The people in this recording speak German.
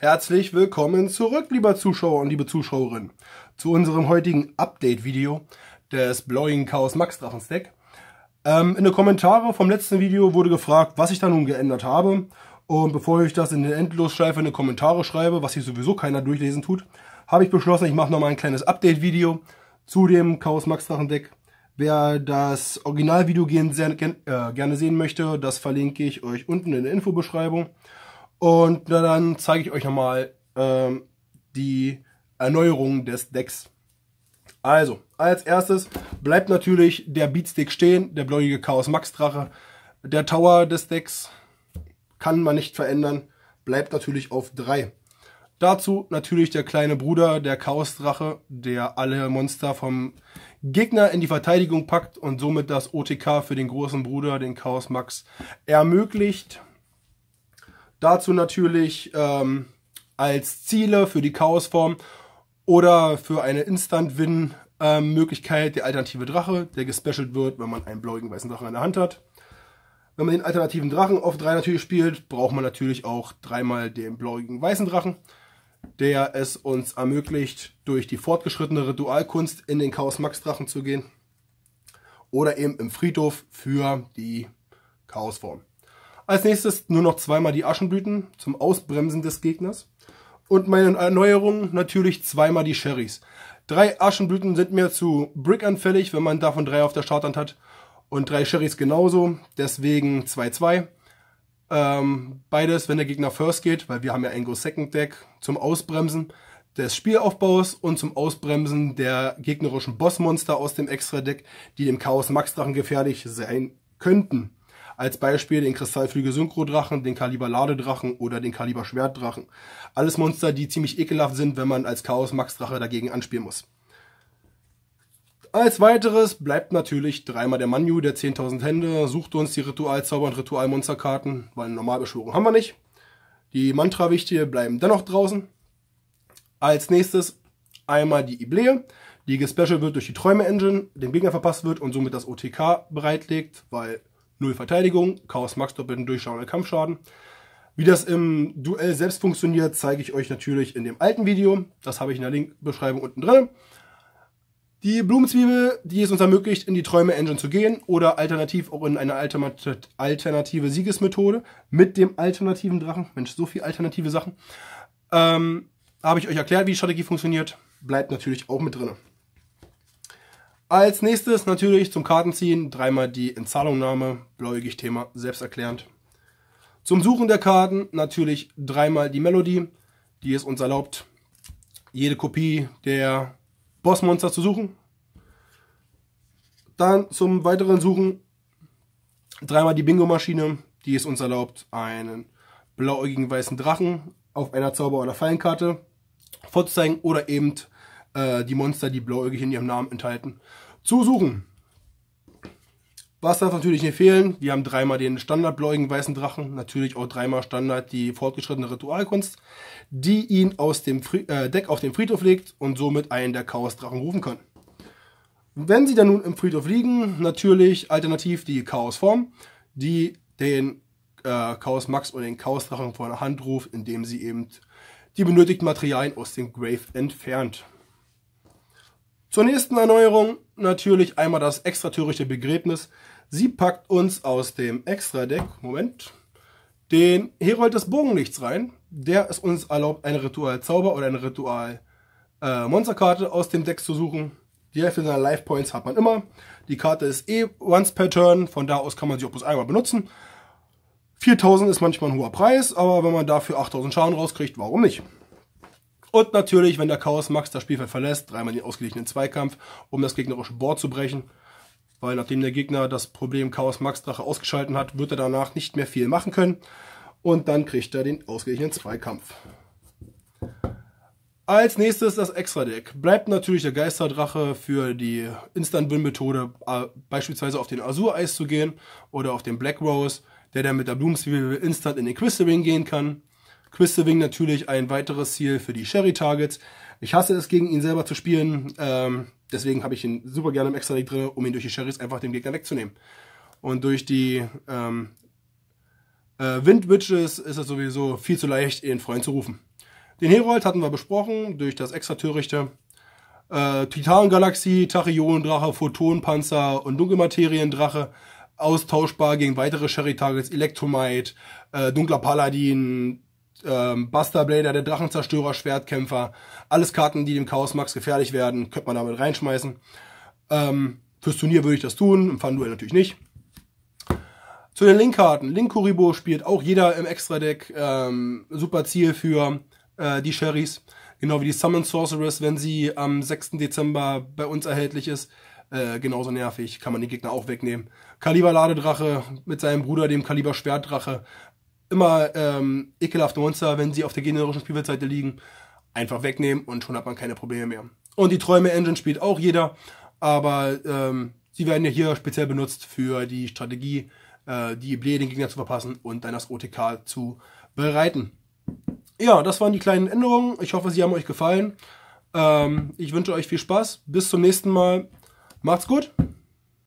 Herzlich willkommen zurück, lieber Zuschauer und liebe Zuschauerin, zu unserem heutigen Update-Video des Blowing Chaos Max Drachenstack. Ähm, in den Kommentaren vom letzten Video wurde gefragt, was ich da nun geändert habe. Und bevor ich das in den Endlosschleife in die Kommentare schreibe, was sich sowieso keiner durchlesen tut, habe ich beschlossen, ich mache nochmal ein kleines Update-Video zu dem Chaos Max Drachen Deck. Wer das Originalvideo gern, äh, gerne sehen möchte, das verlinke ich euch unten in der Infobeschreibung. Und na, dann zeige ich euch nochmal ähm, die Erneuerung des Decks. Also, als erstes bleibt natürlich der Beatstick stehen, der bläuige Chaos Max Drache. Der Tower des Decks kann man nicht verändern, bleibt natürlich auf 3. Dazu natürlich der kleine Bruder, der Chaos Drache, der alle Monster vom Gegner in die Verteidigung packt und somit das OTK für den großen Bruder, den Chaos Max, ermöglicht. Dazu natürlich ähm, als Ziele für die Chaosform oder für eine Instant-Win-Möglichkeit ähm, der alternative Drache, der gespecialt wird, wenn man einen blauigen weißen Drachen in der Hand hat. Wenn man den alternativen Drachen auf 3 natürlich spielt, braucht man natürlich auch dreimal den blauigen weißen Drachen, der es uns ermöglicht, durch die fortgeschrittene Ritualkunst in den Chaos Max Drachen zu gehen. Oder eben im Friedhof für die Chaosform. Als nächstes nur noch zweimal die Aschenblüten zum Ausbremsen des Gegners. Und meine Erneuerung natürlich zweimal die Sherrys. Drei Aschenblüten sind mir zu Brick anfällig, wenn man davon drei auf der Starthand hat. Und drei Sherrys genauso, deswegen 2-2. Ähm, beides, wenn der Gegner First geht, weil wir haben ja ein Go Second Deck zum Ausbremsen des Spielaufbaus und zum Ausbremsen der gegnerischen Bossmonster aus dem Extra Deck, die dem Chaos Max Drachen gefährlich sein könnten. Als Beispiel den Kristallflügel Synchrodrachen, den Kaliber Ladedrachen oder den Kaliber Schwertdrachen. Alles Monster, die ziemlich ekelhaft sind, wenn man als Chaos Max Drache dagegen anspielen muss. Als weiteres bleibt natürlich dreimal der Manu der 10.000 Hände, sucht uns die Ritualzauber und Ritualmonsterkarten, weil eine Normalbeschwörung haben wir nicht. Die Mantra-Wichtige bleiben dennoch draußen. Als nächstes einmal die Iblee, die gespecial wird durch die Träume-Engine, den Gegner verpasst wird und somit das OTK bereitlegt, weil 0 Verteidigung, Chaos Max doppelten Durchschauen Kampfschaden. Wie das im Duell selbst funktioniert, zeige ich euch natürlich in dem alten Video. Das habe ich in der Link-Beschreibung unten drin. Die Blumenzwiebel, die es uns ermöglicht, in die Träume-Engine zu gehen oder alternativ auch in eine alternative Siegesmethode mit dem alternativen Drachen. Mensch, so viele alternative Sachen. Ähm, habe ich euch erklärt, wie die Strategie funktioniert. Bleibt natürlich auch mit drin. Als nächstes natürlich zum Kartenziehen dreimal die Entzahlungnahme, blauäugig Thema, selbsterklärend. Zum Suchen der Karten natürlich dreimal die Melodie, die es uns erlaubt, jede Kopie der Bossmonster zu suchen. Dann zum weiteren Suchen dreimal die Bingo-Maschine, die es uns erlaubt, einen blauäugigen weißen Drachen auf einer Zauber- oder Fallenkarte vorzuzeigen oder eben äh, die Monster, die blauäugig in ihrem Namen enthalten, zu suchen. Was darf natürlich nicht fehlen? Wir haben dreimal den Standard weißen Drachen, natürlich auch dreimal Standard die fortgeschrittene Ritualkunst, die ihn aus dem Fri äh, Deck auf den Friedhof legt und somit einen der Chaos-Drachen rufen kann. Wenn sie dann nun im Friedhof liegen, natürlich alternativ die Chaos-Form, die den äh, Chaos Max und den Chaos-Drachen vor der Hand ruft, indem sie eben die benötigten Materialien aus dem Grave entfernt. Zur nächsten Erneuerung natürlich einmal das extra extratürische Begräbnis. Sie packt uns aus dem Extra-Deck, Moment, den Herold des Bogenlichts rein. Der es uns erlaubt, eine Ritual-Zauber oder eine Ritual-Monsterkarte äh, aus dem Deck zu suchen. Die Hälfte seiner Life Points hat man immer. Die Karte ist eh once per turn, von da aus kann man sie auch bloß einmal benutzen. 4000 ist manchmal ein hoher Preis, aber wenn man dafür 8000 Schaden rauskriegt, warum nicht? Und natürlich, wenn der Chaos Max das Spielfeld verlässt, dreimal den ausgeglichenen Zweikampf, um das gegnerische Board zu brechen. Weil nachdem der Gegner das Problem Chaos Max Drache ausgeschalten hat, wird er danach nicht mehr viel machen können. Und dann kriegt er den ausgeglichenen Zweikampf. Als nächstes das Extra-Deck. Bleibt natürlich der Geisterdrache für die Instant-Win-Methode, äh, beispielsweise auf den Azur-Eis zu gehen oder auf den Black Rose, der dann mit der Blumenzwiebel instant in den Crystal Ring gehen kann. Quistaving natürlich ein weiteres Ziel für die Sherry-Targets. Ich hasse es, gegen ihn selber zu spielen. Ähm, deswegen habe ich ihn super gerne im extra League drin, um ihn durch die Sherrys einfach dem Gegner wegzunehmen. Und durch die ähm, äh, Windwitches ist es sowieso viel zu leicht, ihren Freund zu rufen. Den Herold hatten wir besprochen, durch das extra Törichte. Äh, Titan-Galaxie, Tachyonendrache, Photonpanzer und Dunkelmateriendrache austauschbar gegen weitere Sherry-Targets, Electromite, äh, Dunkler Paladin, ähm, Buster Blader, der Drachenzerstörer, Schwertkämpfer. Alles Karten, die dem Chaos Max gefährlich werden, könnte man damit reinschmeißen. Ähm, fürs Turnier würde ich das tun, im Fun-Duell natürlich nicht. Zu den Link-Karten. Link Kuribo spielt auch jeder im Extra-Deck. Ähm, super Ziel für äh, die Sherrys. Genau wie die Summon Sorceress, wenn sie am 6. Dezember bei uns erhältlich ist. Äh, genauso nervig, kann man den Gegner auch wegnehmen. Kaliber Ladedrache mit seinem Bruder, dem Kaliber Schwertdrache, immer ähm, ekelhafte Monster, wenn sie auf der generischen Spielweltseite liegen, einfach wegnehmen und schon hat man keine Probleme mehr. Und die Träume-Engine spielt auch jeder, aber ähm, sie werden ja hier speziell benutzt für die Strategie, äh, die Blee den Gegner zu verpassen und dann das OTK zu bereiten. Ja, das waren die kleinen Änderungen. Ich hoffe, sie haben euch gefallen. Ähm, ich wünsche euch viel Spaß. Bis zum nächsten Mal. Macht's gut.